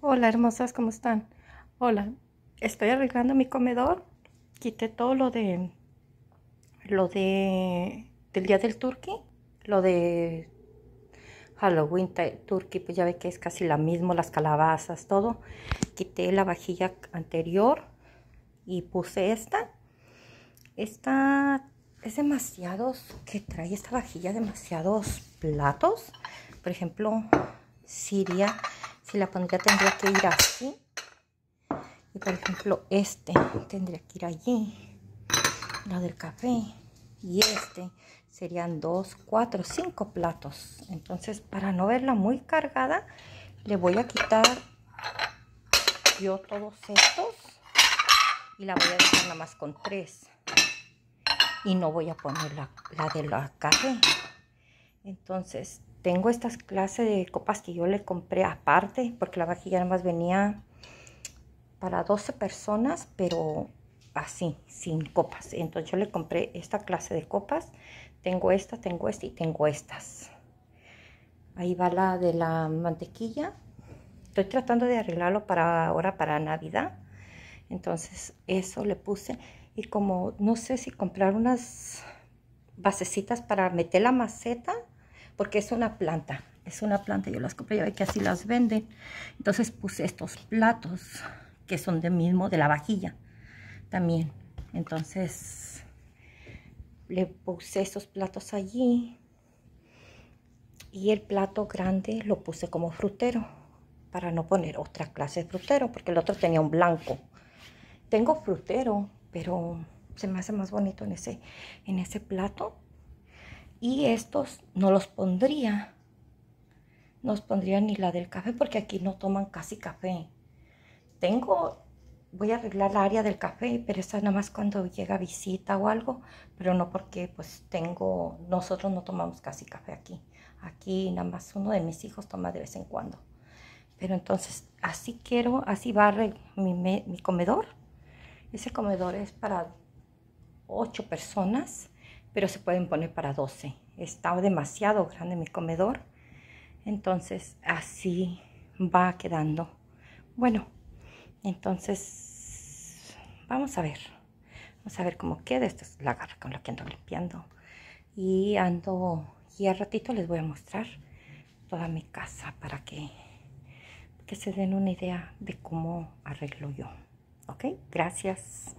Hola hermosas, ¿cómo están? Hola, estoy arreglando mi comedor. Quité todo lo de lo de del día del turkey, lo de Halloween turkey, pues ya ve que es casi la mismo, las calabazas, todo. Quité la vajilla anterior y puse esta. Esta es demasiados que trae esta vajilla demasiados platos. Por ejemplo, Siria si la pondría tendría que ir así y por ejemplo este tendría que ir allí la del café y este serían dos cuatro cinco platos entonces para no verla muy cargada le voy a quitar yo todos estos y la voy a dejar nada más con tres y no voy a poner la, la de la café entonces tengo estas clase de copas que yo le compré aparte, porque la vaquilla nada más venía para 12 personas, pero así, sin copas. Entonces yo le compré esta clase de copas. Tengo esta, tengo esta y tengo estas. Ahí va la de la mantequilla. Estoy tratando de arreglarlo para ahora, para Navidad. Entonces eso le puse. Y como no sé si comprar unas basecitas para meter la maceta porque es una planta. Es una planta, yo las compré, ya ve que así las venden. Entonces puse estos platos que son de mismo, de la vajilla también. Entonces le puse estos platos allí y el plato grande lo puse como frutero para no poner otra clase de frutero porque el otro tenía un blanco. Tengo frutero, pero se me hace más bonito en ese, en ese plato y estos no los pondría no los pondría ni la del café porque aquí no toman casi café tengo voy a arreglar la área del café pero esa nada más cuando llega visita o algo pero no porque pues tengo nosotros no tomamos casi café aquí aquí nada más uno de mis hijos toma de vez en cuando pero entonces así quiero así barre mi, mi comedor ese comedor es para ocho personas pero se pueden poner para 12. Está demasiado grande mi comedor, entonces así va quedando. Bueno, entonces vamos a ver. Vamos a ver cómo queda. esto es la garra con la que ando limpiando. Y ando, y al ratito les voy a mostrar toda mi casa para que, que se den una idea de cómo arreglo yo. ¿Ok? Gracias.